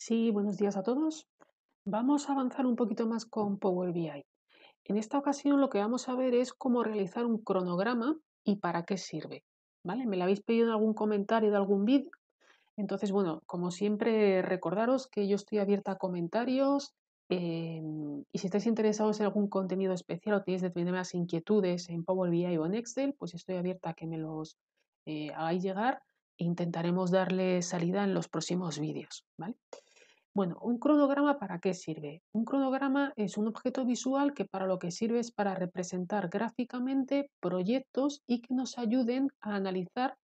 Sí, buenos días a todos. Vamos a avanzar un poquito más con Power BI. En esta ocasión lo que vamos a ver es cómo realizar un cronograma y para qué sirve. ¿Vale? Me lo habéis pedido en algún comentario de algún vídeo. Entonces, bueno, como siempre, recordaros que yo estoy abierta a comentarios eh, y si estáis interesados en algún contenido especial o tenéis determinadas inquietudes en Power BI o en Excel, pues estoy abierta a que me los eh, hagáis llegar e intentaremos darle salida en los próximos vídeos. ¿vale? Bueno, ¿un cronograma para qué sirve? Un cronograma es un objeto visual que para lo que sirve es para representar gráficamente proyectos y que nos ayuden a analizar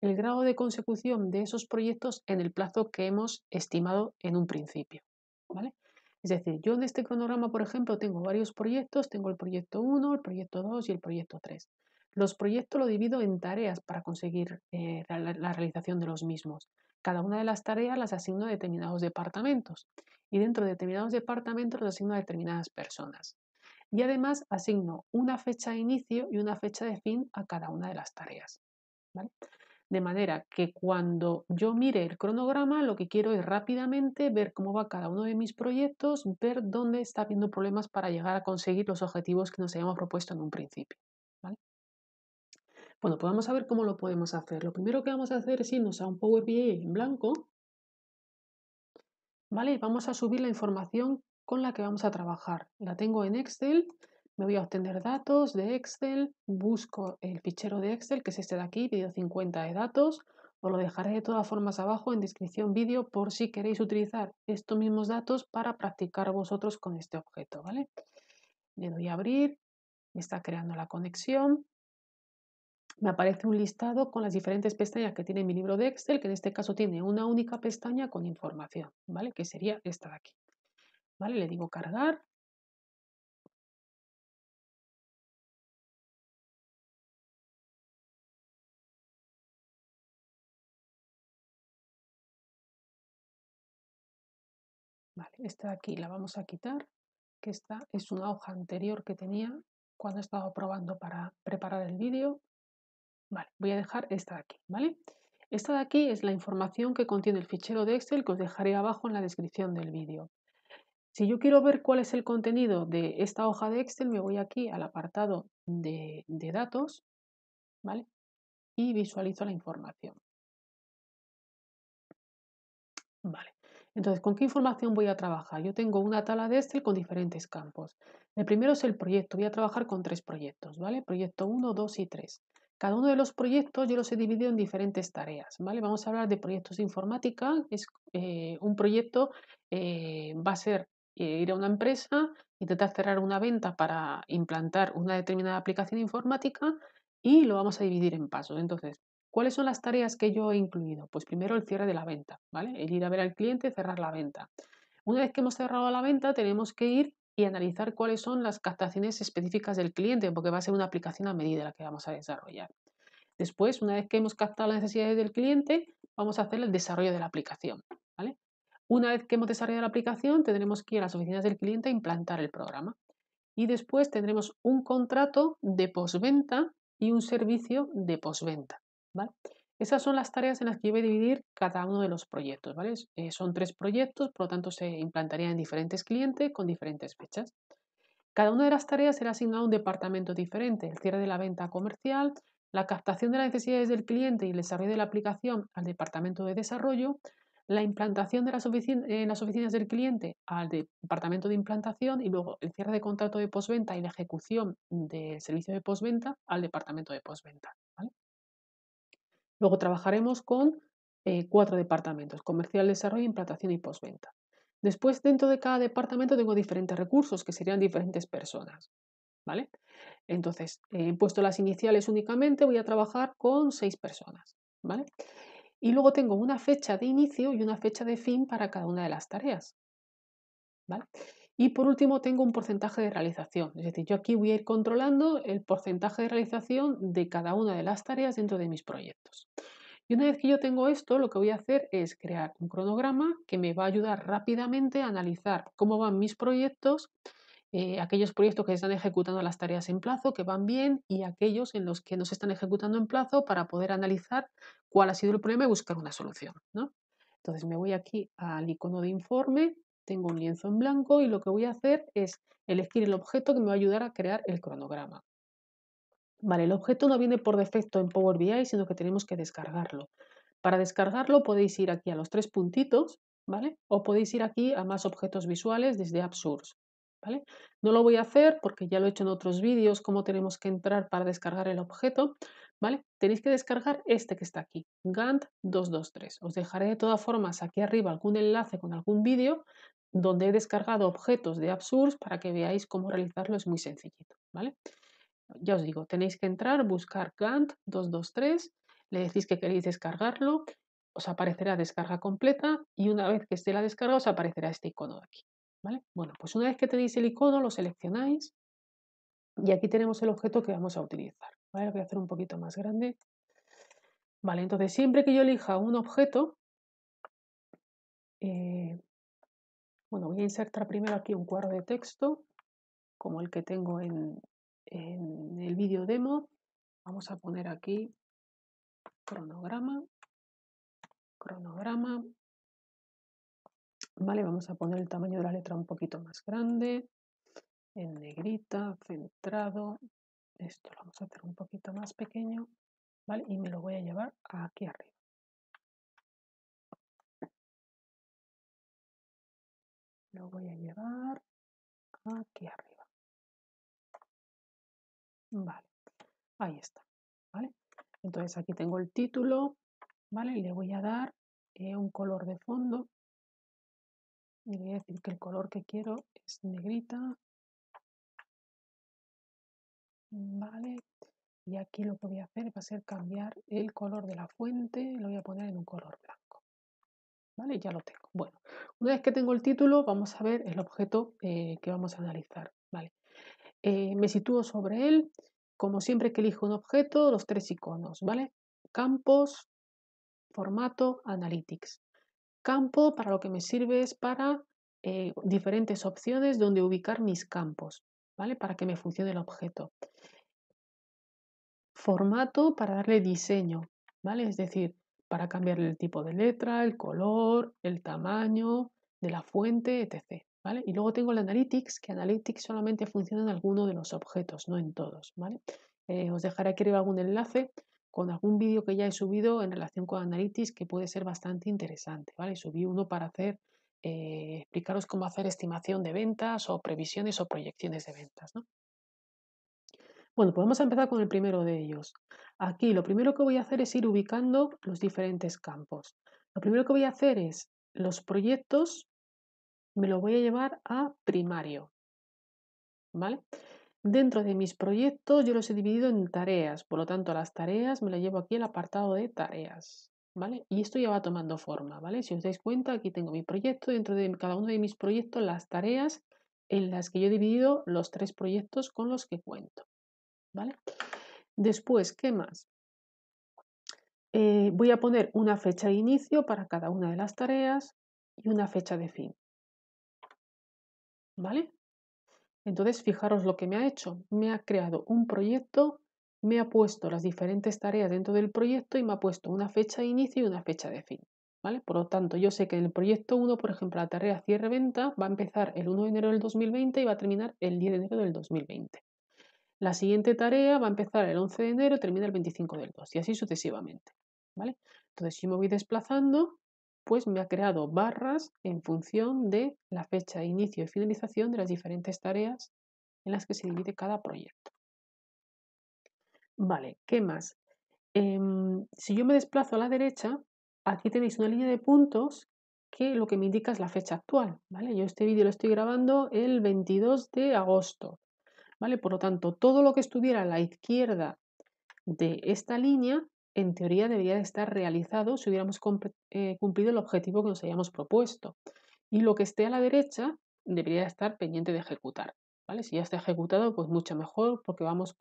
el grado de consecución de esos proyectos en el plazo que hemos estimado en un principio. Es decir, yo en este cronograma, por ejemplo, tengo varios proyectos, tengo el proyecto 1, el proyecto 2 y el proyecto 3. Los proyectos los divido en tareas para conseguir eh, la realización de los mismos. Cada una de las tareas las asigno a determinados departamentos y dentro de determinados departamentos las asigno a determinadas personas. Y además asigno una fecha de inicio y una fecha de fin a cada una de las tareas. De manera que cuando yo mire el cronograma, lo que quiero es rápidamente ver cómo va cada uno de mis proyectos, ver dónde está habiendo problemas para llegar a conseguir los objetivos que nos habíamos propuesto en un principio. Bueno, pues vamos a ver cómo lo podemos hacer. Lo primero que vamos a hacer es irnos a un Power BI en blanco. ¿Vale? Vamos a subir la información con la que vamos a trabajar. La tengo en Excel. Me voy a obtener datos de Excel. Busco el fichero de Excel, que es este de aquí, video 50 de datos. Os lo dejaré de todas formas abajo en descripción vídeo por si queréis utilizar estos mismos datos para practicar vosotros con este objeto. ¿vale? Le doy a abrir. Me está creando la conexión me aparece un listado con las diferentes pestañas que tiene mi libro de Excel, que en este caso tiene una única pestaña con información, ¿vale? Que sería esta de aquí. ¿Vale? Le digo cargar. Vale, esta de aquí la vamos a quitar, que esta es una hoja anterior que tenía cuando estaba probando para preparar el vídeo voy a dejar esta de aquí, ¿vale? Esta de aquí es la información que contiene el fichero de Excel que os dejaré abajo en la descripción del vídeo. Si yo quiero ver cuál es el contenido de esta hoja de Excel, me voy aquí al apartado de, datos, ¿vale? Y visualizo la información. Vale. Entonces, ¿con qué información voy a trabajar? Yo tengo una tabla de Excel con diferentes campos. El primero es el proyecto. Voy a trabajar con tres proyectos, ¿vale? Proyecto 1, 2 y 3. Cada uno de los proyectos yo los he dividido en diferentes tareas, ¿vale? Vamos a hablar de proyectos de informática, es eh, un proyecto eh, va a ser eh, ir a una empresa, intentar cerrar una venta para implantar una determinada aplicación informática y lo vamos a dividir en pasos. Entonces, ¿cuáles son las tareas que yo he incluido? Pues primero el cierre de la venta, ¿vale? El ir a ver al cliente, cerrar la venta. Una vez que hemos cerrado la venta, tenemos que ir y analizar cuáles son las captaciones específicas del cliente, porque va a ser una aplicación a medida la que vamos a desarrollar. Después, una vez que hemos captado las necesidades del cliente, vamos a hacer el desarrollo de la aplicación. ¿vale? Una vez que hemos desarrollado la aplicación, tendremos que ir a las oficinas del cliente a implantar el programa. Y después tendremos un contrato de postventa y un servicio de postventa. ¿vale? Esas son las tareas en las que voy a dividir cada uno de los proyectos, ¿vale? Eh, son tres proyectos, por lo tanto se implantarían en diferentes clientes con diferentes fechas. Cada una de las tareas será asignada a un departamento diferente, el cierre de la venta comercial, la captación de las necesidades del cliente y el desarrollo de la aplicación al departamento de desarrollo, la implantación de las en las oficinas del cliente al departamento de implantación y luego el cierre de contrato de postventa y la ejecución del servicio de postventa al departamento de postventa. ¿vale? Luego trabajaremos con eh, cuatro departamentos, comercial, desarrollo, implantación y postventa. Después, dentro de cada departamento tengo diferentes recursos, que serían diferentes personas. ¿Vale? Entonces, eh, he puesto las iniciales únicamente, voy a trabajar con seis personas. ¿Vale? Y luego tengo una fecha de inicio y una fecha de fin para cada una de las tareas. ¿Vale? Y por último tengo un porcentaje de realización, es decir, yo aquí voy a ir controlando el porcentaje de realización de cada una de las tareas dentro de mis proyectos. Y una vez que yo tengo esto, lo que voy a hacer es crear un cronograma que me va a ayudar rápidamente a analizar cómo van mis proyectos, eh, aquellos proyectos que están ejecutando las tareas en plazo, que van bien, y aquellos en los que no se están ejecutando en plazo para poder analizar cuál ha sido el problema y buscar una solución. ¿no? Entonces me voy aquí al icono de informe tengo un lienzo en blanco y lo que voy a hacer es elegir el objeto que me va a ayudar a crear el cronograma. Vale, el objeto no viene por defecto en Power BI, sino que tenemos que descargarlo. Para descargarlo podéis ir aquí a los tres puntitos, ¿vale? O podéis ir aquí a más objetos visuales desde App ¿vale? No lo voy a hacer porque ya lo he hecho en otros vídeos, cómo tenemos que entrar para descargar el objeto, ¿vale? Tenéis que descargar este que está aquí, Gantt 223. Os dejaré de todas formas aquí arriba algún enlace con algún vídeo donde he descargado objetos de absurds para que veáis cómo realizarlo, es muy sencillito, ¿vale? Ya os digo, tenéis que entrar, buscar Gantt 223, le decís que queréis descargarlo, os aparecerá descarga completa y una vez que esté la descarga os aparecerá este icono de aquí, ¿vale? Bueno, pues una vez que tenéis el icono lo seleccionáis y aquí tenemos el objeto que vamos a utilizar, ¿vale? voy a hacer un poquito más grande. Vale, entonces siempre que yo elija un objeto, eh, bueno, voy a insertar primero aquí un cuadro de texto, como el que tengo en, el vídeo demo. Vamos a poner aquí cronograma, cronograma. Vale, vamos a poner el tamaño de la letra un poquito más grande, en negrita, centrado. Esto lo vamos a hacer un poquito más pequeño, ¿vale? Y me lo voy a llevar aquí arriba. lo voy a llevar aquí arriba. Vale, ahí está, ¿vale? Entonces aquí tengo el título, ¿vale? Le voy a dar eh, un color de fondo. Y voy a decir que el color que quiero es negrita. Vale, y aquí lo que voy a hacer va a ser cambiar el color de la fuente, lo voy a poner en un color blanco. ¿Vale? Ya lo tengo. Bueno, una vez que tengo el título, vamos a ver el objeto eh, que vamos a analizar. ¿Vale? Eh, me sitúo sobre él. Como siempre que elijo un objeto, los tres iconos, ¿vale? Campos, formato, analytics. Campo para lo que me sirve es para eh, diferentes opciones donde ubicar mis campos, ¿vale? Para que me funcione el objeto. Formato para darle diseño, ¿vale? Es decir, para cambiar el tipo de letra, el color, el tamaño de la fuente, etc. ¿vale? Y luego tengo el Analytics, que Analytics solamente funciona en alguno de los objetos, no en todos. ¿vale? Eh, os dejaré aquí algún enlace con algún vídeo que ya he subido en relación con Analytics que puede ser bastante interesante. ¿vale? Subí uno para hacer, eh, explicaros cómo hacer estimación de ventas o previsiones o proyecciones de ventas. ¿no? Bueno, pues vamos a empezar con el primero de ellos. Aquí lo primero que voy a hacer es ir ubicando los diferentes campos. Lo primero que voy a hacer es los proyectos, me lo voy a llevar a primario. ¿Vale? Dentro de mis proyectos yo los he dividido en tareas, por lo tanto las tareas me las llevo aquí al apartado de tareas. ¿Vale? Y esto ya va tomando forma, ¿vale? Si os dais cuenta, aquí tengo mi proyecto, dentro de cada uno de mis proyectos las tareas en las que yo he dividido los tres proyectos con los que cuento. ¿vale? Después, ¿qué más? Eh, voy a poner una fecha de inicio para cada una de las tareas y una fecha de fin. ¿Vale? Entonces, fijaros lo que me ha hecho. Me ha creado un proyecto, me ha puesto las diferentes tareas dentro del proyecto y me ha puesto una fecha de inicio y una fecha de fin. ¿Vale? Por lo tanto, yo sé que en el proyecto 1, por ejemplo, la tarea cierre-venta va a empezar el 1 de enero del 2020 y va a terminar el 10 de enero del 2020. La siguiente tarea va a empezar el 11 de enero, termina el 25 del 2 y así sucesivamente. ¿vale? Entonces, si me voy desplazando, pues me ha creado barras en función de la fecha de inicio y finalización de las diferentes tareas en las que se divide cada proyecto. Vale, ¿qué más? Em, si yo me desplazo a la derecha, aquí tenéis una línea de puntos que lo que me indica es la fecha actual. ¿vale? Yo este vídeo lo estoy grabando el 22 de agosto. Por lo tanto, todo lo que estuviera a la izquierda de esta línea, en teoría debería de estar realizado si hubiéramos eh, cumplido el objetivo que nos hayamos propuesto. Y lo que esté a la derecha debería estar pendiente de ejecutar. ¿vale? Si ya está ejecutado, pues mucho mejor porque vamos,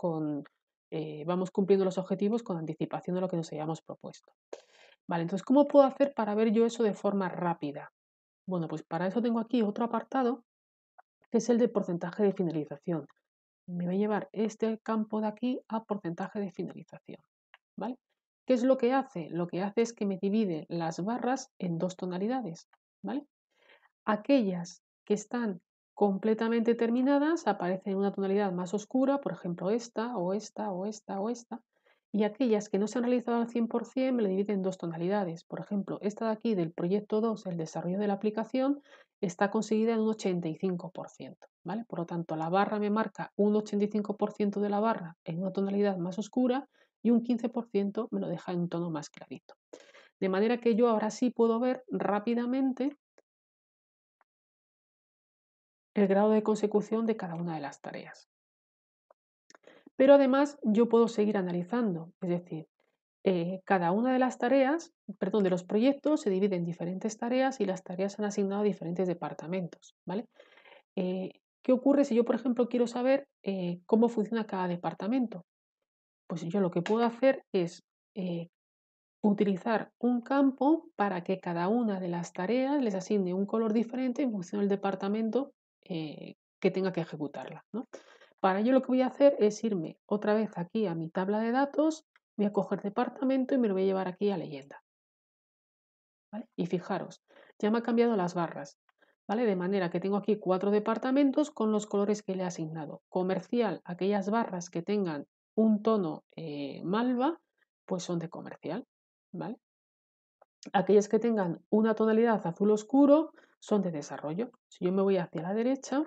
eh, cumpliendo los objetivos con anticipación de lo que nos hayamos propuesto. entonces, ¿cómo puedo hacer para ver yo eso de forma rápida? Bueno, pues para eso tengo aquí otro apartado que es el de porcentaje de finalización me va a llevar este campo de aquí a porcentaje de finalización. ¿vale? ¿Qué es lo que hace? Lo que hace es que me divide las barras en dos tonalidades. ¿vale? Aquellas que están completamente terminadas aparecen en una tonalidad más oscura, por ejemplo esta o esta o esta o esta, y aquellas que no se han realizado al 100% me lo dividen en dos tonalidades. Por ejemplo, esta de aquí del proyecto 2, el desarrollo de la aplicación, está conseguida en un 85%, ¿vale? Por lo tanto, la barra me marca un 85% de la barra en una tonalidad más oscura y un 15% me lo deja en un tono más clarito. De manera que yo ahora sí puedo ver rápidamente el grado de consecución de cada una de las tareas. Pero además yo puedo seguir analizando, es decir, eh, cada una de las tareas, perdón, de los proyectos se divide en diferentes tareas y las tareas han asignado a diferentes departamentos, ¿vale? Eh, ¿Qué ocurre si yo, por ejemplo, quiero saber eh, cómo funciona cada departamento? Pues yo lo que puedo hacer es utilizar un campo para que cada una de las tareas les asigne un color diferente en función del departamento que tenga que ejecutarla, Para ello lo que voy a hacer es irme otra vez aquí a mi tabla de datos voy a coger departamento y me lo voy a llevar aquí a leyenda. Y fijaros, ya me ha cambiado las barras, ¿vale? De manera que tengo aquí cuatro departamentos con los colores que le he asignado. Comercial, aquellas barras que tengan un tono eh, malva, pues son de comercial, ¿vale? Aquellas que tengan una tonalidad azul oscuro son de desarrollo. Si yo me voy hacia la derecha,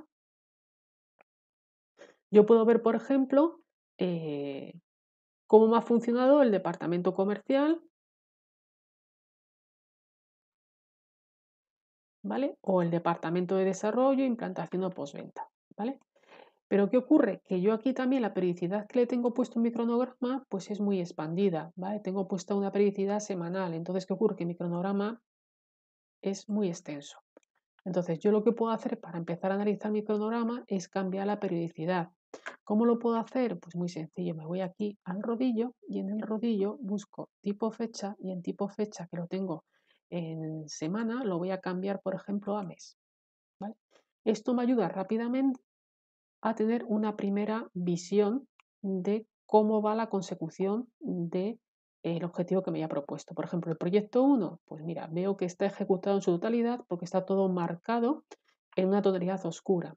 yo puedo ver, por ejemplo, eh, ¿Cómo me ha funcionado el departamento comercial? ¿Vale? O el departamento de desarrollo, implantación o postventa, ¿vale? Pero ¿qué ocurre? Que yo aquí también la periodicidad que le tengo puesto en mi cronograma, pues es muy expandida, ¿vale? Tengo puesta una periodicidad semanal, entonces ¿qué ocurre? Que mi cronograma es muy extenso. Entonces yo lo que puedo hacer para empezar a analizar mi cronograma es cambiar la periodicidad. ¿Cómo lo puedo hacer? Pues muy sencillo, me voy aquí al rodillo y en el rodillo busco tipo fecha y en tipo fecha que lo tengo en semana lo voy a cambiar, por ejemplo, a mes. Esto me ayuda rápidamente a tener una primera visión de cómo va la consecución del objetivo que me haya propuesto. Por ejemplo, el proyecto 1, pues mira, veo que está ejecutado en su totalidad porque está todo marcado en una tonalidad oscura.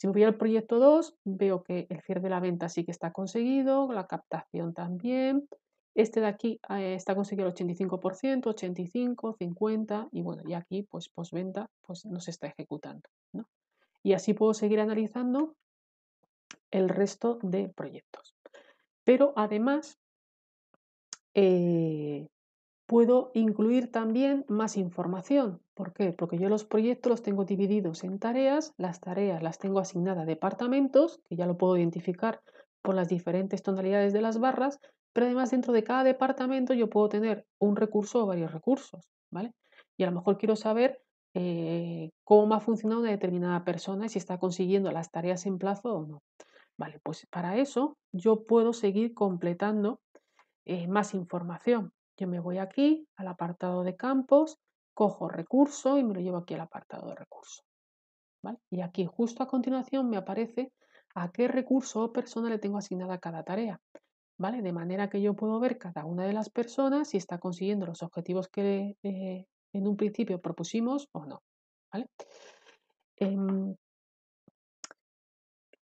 Si me voy al proyecto 2, veo que el cierre de la venta sí que está conseguido, la captación también. Este de aquí eh, está conseguido el 85%, 85, 50 y bueno, y aquí pues postventa pues no se está ejecutando. Y así puedo seguir analizando el resto de proyectos. Pero además, eh, puedo incluir también más información. ¿Por qué? Porque yo los proyectos los tengo divididos en tareas, las tareas las tengo asignadas a departamentos, que ya lo puedo identificar por las diferentes tonalidades de las barras, pero además dentro de cada departamento yo puedo tener un recurso o varios recursos, ¿vale? Y a lo mejor quiero saber eh, cómo ha funcionado una determinada persona y si está consiguiendo las tareas en plazo o no. Vale, pues para eso yo puedo seguir completando eh, más información. Yo me voy aquí al apartado de campos, cojo recurso y me lo llevo aquí al apartado de recursos Y aquí justo a continuación me aparece a qué recurso o persona le tengo asignada cada tarea. ¿Vale? De manera que yo puedo ver cada una de las personas si está consiguiendo los objetivos que eh, en un principio propusimos o no. ¿Vale? Em,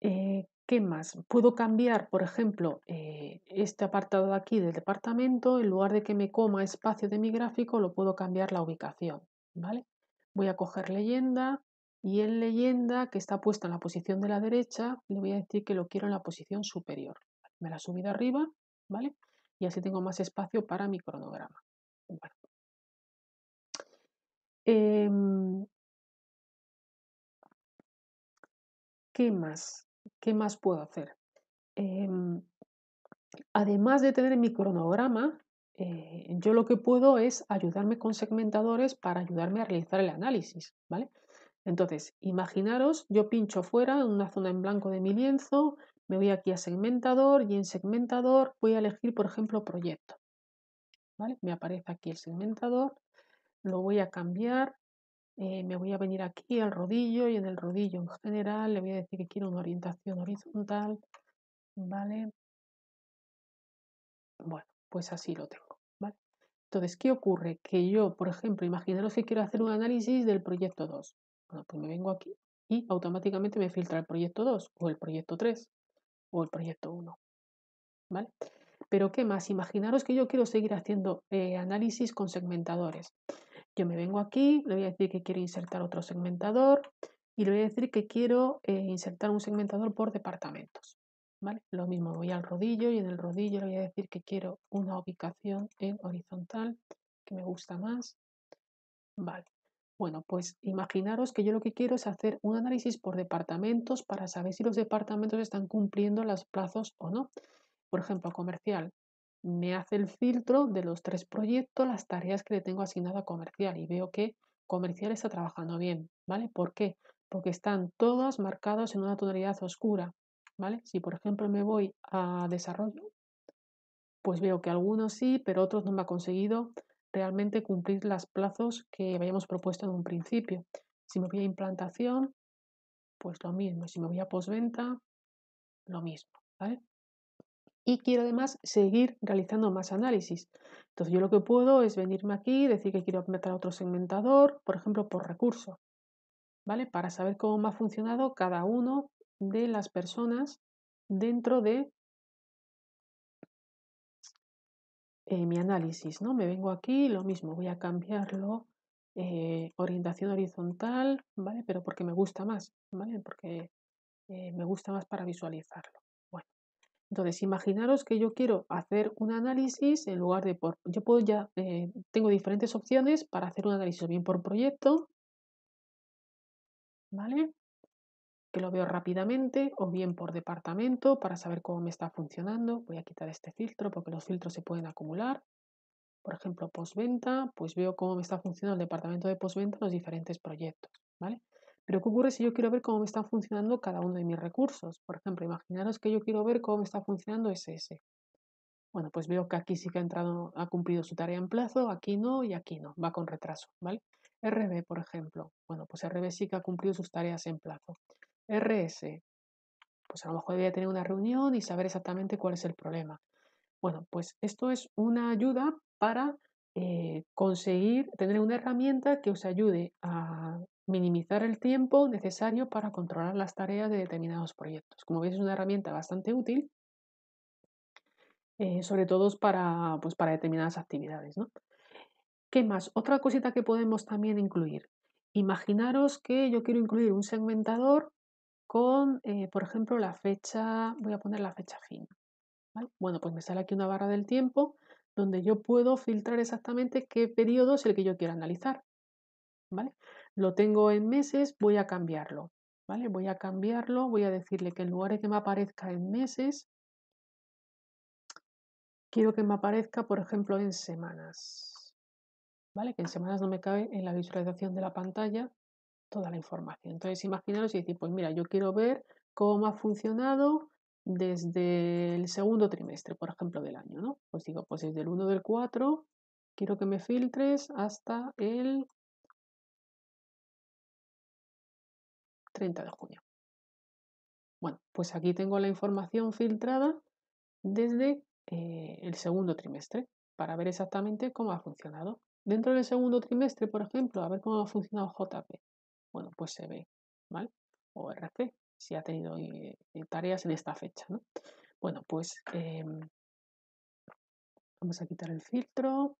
eh, ¿Qué más? Puedo cambiar, por ejemplo, eh, este apartado de aquí del departamento, en lugar de que me coma espacio de mi gráfico, lo puedo cambiar la ubicación, ¿vale? Voy a coger leyenda y en leyenda, que está puesta en la posición de la derecha, le voy a decir que lo quiero en la posición superior. Me la subí de arriba, ¿vale? Y así tengo más espacio para mi cronograma. Em, ¿Qué más? ¿Qué más puedo hacer? Em, además de tener mi cronograma, eh, yo lo que puedo es ayudarme con segmentadores para ayudarme a realizar el análisis, ¿vale? Entonces, imaginaros, yo pincho fuera en una zona en blanco de mi lienzo, me voy aquí a segmentador y en segmentador voy a elegir, por ejemplo, proyecto. Me aparece aquí el segmentador, lo voy a cambiar eh, me voy a venir aquí al rodillo y en el rodillo en general le voy a decir que quiero una orientación horizontal, ¿vale? Bueno, pues así lo tengo, ¿vale? Entonces, ¿qué ocurre? Que yo, por ejemplo, imaginaros que quiero hacer un análisis del proyecto 2. Bueno, pues me vengo aquí y automáticamente me filtra el proyecto 2 o el proyecto 3 o el proyecto 1, ¿vale? Pero ¿qué más? Imaginaros que yo quiero seguir haciendo eh, análisis con segmentadores. Yo me vengo aquí, le voy a decir que quiero insertar otro segmentador y le voy a decir que quiero eh, insertar un segmentador por departamentos. ¿vale? Lo mismo voy al rodillo y en el rodillo le voy a decir que quiero una ubicación en horizontal que me gusta más. Vale. Bueno, pues imaginaros que yo lo que quiero es hacer un análisis por departamentos para saber si los departamentos están cumpliendo los plazos o no. Por ejemplo, comercial, me hace el filtro de los tres proyectos, las tareas que le tengo asignada a comercial y veo que comercial está trabajando bien, ¿vale? ¿Por qué? Porque están todos marcados en una tonalidad oscura, ¿vale? Si por ejemplo me voy a desarrollo, pues veo que algunos sí, pero otros no me ha conseguido realmente cumplir los plazos que habíamos propuesto en un principio. Si me voy a implantación, pues lo mismo. Si me voy a postventa, lo mismo, ¿vale? y quiero además seguir realizando más análisis. Entonces yo lo que puedo es venirme aquí, decir que quiero meter otro segmentador, por ejemplo, por recurso, ¿vale? Para saber cómo me ha funcionado cada uno de las personas dentro de eh, mi análisis, ¿no? Me vengo aquí, lo mismo, voy a cambiarlo, eh, orientación horizontal, ¿vale? Pero porque me gusta más, ¿vale? Porque eh, me gusta más para visualizarlo. Entonces, imaginaros que yo quiero hacer un análisis en lugar de por... Yo puedo ya, eh, tengo diferentes opciones para hacer un análisis, bien por proyecto, ¿vale? Que lo veo rápidamente, o bien por departamento para saber cómo me está funcionando. Voy a quitar este filtro porque los filtros se pueden acumular. Por ejemplo, postventa, pues veo cómo me está funcionando el departamento de postventa en los diferentes proyectos, ¿vale? Pero ¿qué ocurre si yo quiero ver cómo me están funcionando cada uno de mis recursos? Por ejemplo, imaginaros que yo quiero ver cómo me está funcionando SS. Bueno, pues veo que aquí sí que ha entrado, ha cumplido su tarea en plazo, aquí no y aquí no, va con retraso, ¿vale? RB, por ejemplo, bueno, pues RB sí que ha cumplido sus tareas en plazo. RS, pues a lo mejor debería tener una reunión y saber exactamente cuál es el problema. Bueno, pues esto es una ayuda para eh, conseguir tener una herramienta que os ayude a minimizar el tiempo necesario para controlar las tareas de determinados proyectos. Como veis, es una herramienta bastante útil, eh, sobre todo para, pues, para determinadas actividades. ¿no? ¿Qué más? Otra cosita que podemos también incluir. Imaginaros que yo quiero incluir un segmentador con, eh, por ejemplo, la fecha, voy a poner la fecha fin. Bueno, pues me sale aquí una barra del tiempo donde yo puedo filtrar exactamente qué periodo es el que yo quiero analizar. ¿vale? lo tengo en meses, voy a cambiarlo. ¿Vale? Voy a cambiarlo, voy a decirle que en lugar de que me aparezca en meses, quiero que me aparezca, por ejemplo, en semanas. ¿Vale? Que en semanas no me cabe en la visualización de la pantalla toda la información. Entonces, imaginaros y decir, pues mira, yo quiero ver cómo ha funcionado desde el segundo trimestre, por ejemplo, del año, ¿no? Pues digo, pues desde el 1 del 4 quiero que me filtres hasta el 30 de junio. Bueno, pues aquí tengo la información filtrada desde eh, el segundo trimestre para ver exactamente cómo ha funcionado. Dentro del segundo trimestre, por ejemplo, a ver cómo ha funcionado JP. Bueno, pues se ve, ¿vale? O RC, si ha tenido eh, eh, tareas en esta fecha, ¿no? Bueno, pues vamos a quitar el filtro,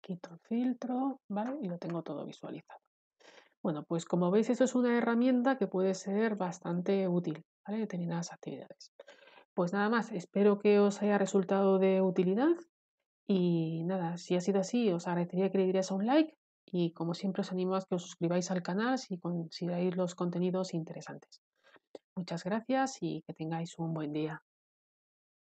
quito el filtro, ¿vale? Y lo tengo todo visualizado. Bueno, pues como veis, esto es una herramienta que puede ser bastante útil ¿vale? en determinadas actividades. Pues nada más, espero que os haya resultado de utilidad y nada, si ha sido así, os agradecería que le dierais un like y como siempre os animo a que os suscribáis al canal si consideráis los contenidos interesantes. Muchas gracias y que tengáis un buen día.